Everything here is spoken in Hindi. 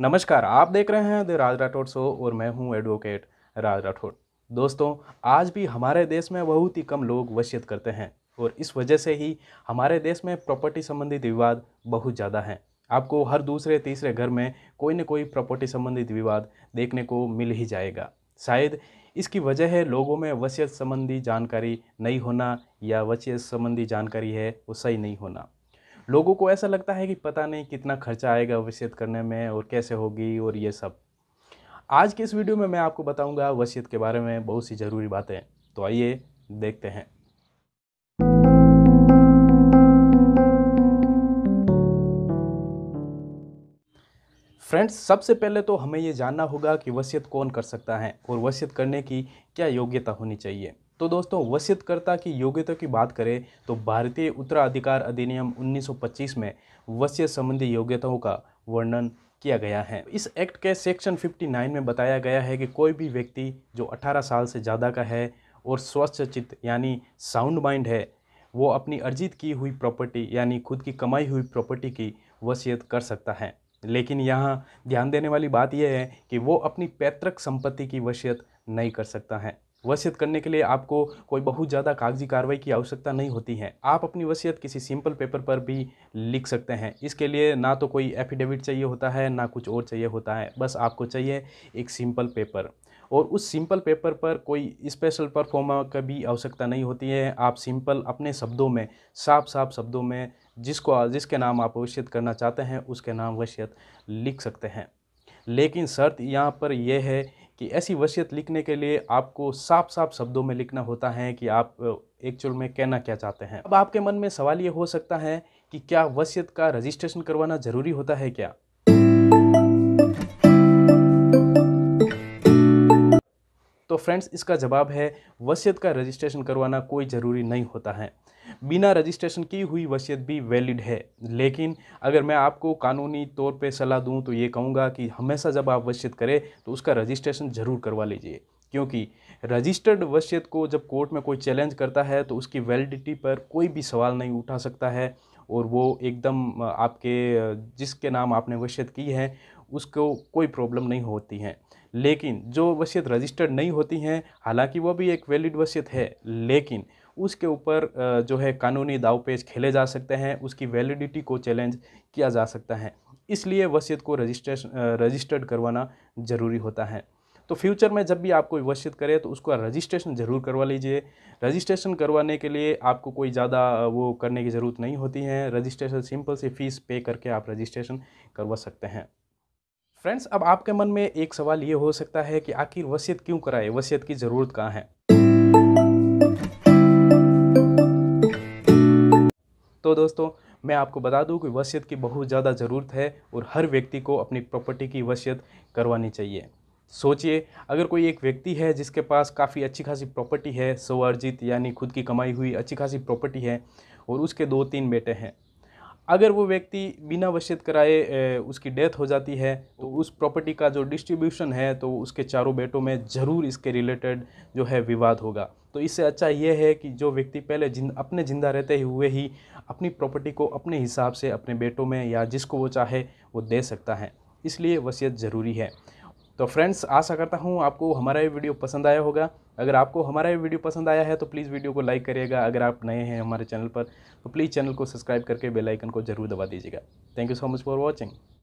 नमस्कार आप देख रहे हैं द राज राठौड़ शो और मैं हूं एडवोकेट राज राठौड़ दोस्तों आज भी हमारे देश में बहुत ही कम लोग वसीयत करते हैं और इस वजह से ही हमारे देश में प्रॉपर्टी संबंधित विवाद बहुत ज़्यादा हैं आपको हर दूसरे तीसरे घर में कोई ना कोई प्रॉपर्टी संबंधित विवाद देखने को मिल ही जाएगा शायद इसकी वजह है लोगों में वसीयत संबंधी जानकारी नहीं होना या वसीयत संबंधी जानकारी है वो सही नहीं होना लोगों को ऐसा लगता है कि पता नहीं कितना खर्चा आएगा वसीयत करने में और कैसे होगी और ये सब आज के इस वीडियो में मैं आपको बताऊंगा वसीयत के बारे में बहुत सी ज़रूरी बातें तो आइए देखते हैं फ्रेंड्स सबसे पहले तो हमें ये जानना होगा कि वसीयत कौन कर सकता है और वसीयत करने की क्या योग्यता होनी चाहिए तो दोस्तों वसीयतकर्ता की योग्यता की बात करें तो भारतीय उत्तराधिकार अधिनियम 1925 में वसीयत संबंधी योग्यताओं का वर्णन किया गया है इस एक्ट के सेक्शन 59 में बताया गया है कि कोई भी व्यक्ति जो 18 साल से ज़्यादा का है और स्वस्थ चित्त यानी साउंड माइंड है वो अपनी अर्जित की हुई प्रॉपर्टी यानी खुद की कमाई हुई प्रॉपर्टी की वसीयत कर सकता है लेकिन यहाँ ध्यान देने वाली बात यह है कि वो अपनी पैतृक संपत्ति की वसीयत नहीं कर सकता है वसीयत करने के लिए आपको कोई बहुत ज़्यादा कागजी कार्रवाई की आवश्यकता नहीं होती है आप अपनी वसीयत किसी सिंपल पेपर पर भी लिख सकते हैं इसके लिए ना तो कोई एफिडेविट चाहिए होता है ना कुछ और चाहिए होता है बस आपको चाहिए एक सिंपल पेपर और उस सिंपल पेपर पर कोई स्पेशल परफॉर्मा का भी आवश्यकता नहीं होती है आप सिंपल अपने शब्दों में साफ साफ शब्दों में जिसको जिसके नाम आप वसीयत करना चाहते हैं उसके नाम वसीयत लिख सकते हैं लेकिन शर्त यहाँ पर यह है कि ऐसी वसीयत लिखने के लिए आपको साफ साफ शब्दों में लिखना होता है कि आप एक्चुअल में कहना क्या चाहते हैं अब आपके मन में सवाल ये हो सकता है कि क्या वसीयत का रजिस्ट्रेशन करवाना ज़रूरी होता है क्या तो फ्रेंड्स इसका जवाब है वसीयत का रजिस्ट्रेशन करवाना कोई ज़रूरी नहीं होता है बिना रजिस्ट्रेशन की हुई वसीयत भी वैलिड है लेकिन अगर मैं आपको कानूनी तौर पे सलाह दूं तो ये कहूँगा कि हमेशा जब आप वसीयत करें तो उसका रजिस्ट्रेशन ज़रूर करवा लीजिए क्योंकि रजिस्टर्ड वसीयत को जब कोर्ट में कोई चैलेंज करता है तो उसकी वैलिडिटी पर कोई भी सवाल नहीं उठा सकता है और वो एकदम आपके जिसके नाम आपने वसीयत की है उसको कोई प्रॉब्लम नहीं होती हैं लेकिन जो वसीयत रजिस्टर्ड नहीं होती हैं हालांकि वो भी एक वैलिड वसीयत है लेकिन उसके ऊपर जो है कानूनी दाव पेज खेले जा सकते हैं उसकी वैलिडिटी को चैलेंज किया जा सकता है इसलिए वसीयत को रजिस्ट्रेशन रजिस्टर्ड करवाना ज़रूरी होता है तो फ्यूचर में जब भी आप कोई वसीयत करें तो उसका रजिस्ट्रेशन ज़रूर करवा लीजिए रजिस्ट्रेशन करवाने के लिए आपको कोई ज़्यादा वो करने की ज़रूरत नहीं होती है रजिस्ट्रेशन सिंपल से फ़ीस पे करके आप रजिस्ट्रेशन करवा सकते हैं फ्रेंड्स अब आपके मन में एक सवाल ये हो सकता है कि आखिर वसीयत क्यों कराए वसीयत की ज़रूरत कहाँ है तो दोस्तों मैं आपको बता दूं कि वसीयत की बहुत ज़्यादा ज़रूरत है और हर व्यक्ति को अपनी प्रॉपर्टी की वसीयत करवानी चाहिए सोचिए अगर कोई एक व्यक्ति है जिसके पास काफ़ी अच्छी खासी प्रॉपर्टी है स्वर्जित यानी खुद की कमाई हुई अच्छी खासी प्रॉपर्टी है और उसके दो तीन बेटे हैं अगर वो व्यक्ति बिना वसीयत कराए उसकी डेथ हो जाती है तो उस प्रॉपर्टी का जो डिस्ट्रीब्यूशन है तो उसके चारों बेटों में ज़रूर इसके रिलेटेड जो है विवाद होगा तो इससे अच्छा यह है कि जो व्यक्ति पहले जिन अपने ज़िंदा रहते हुए ही अपनी प्रॉपर्टी को अपने हिसाब से अपने बेटों में या जिसको वो चाहे वो दे सकता है इसलिए वसीयत ज़रूरी है तो फ्रेंड्स आशा करता हूँ आपको हमारा ये वीडियो पसंद आया होगा अगर आपको हमारा ये वीडियो पसंद आया है तो प्लीज़ वीडियो को लाइक करिएगा अगर आप नए हैं हमारे चैनल पर तो प्लीज़ चैनल को सब्सक्राइब करके बेल आइकन को जरूर दबा दीजिएगा thank you so much for watching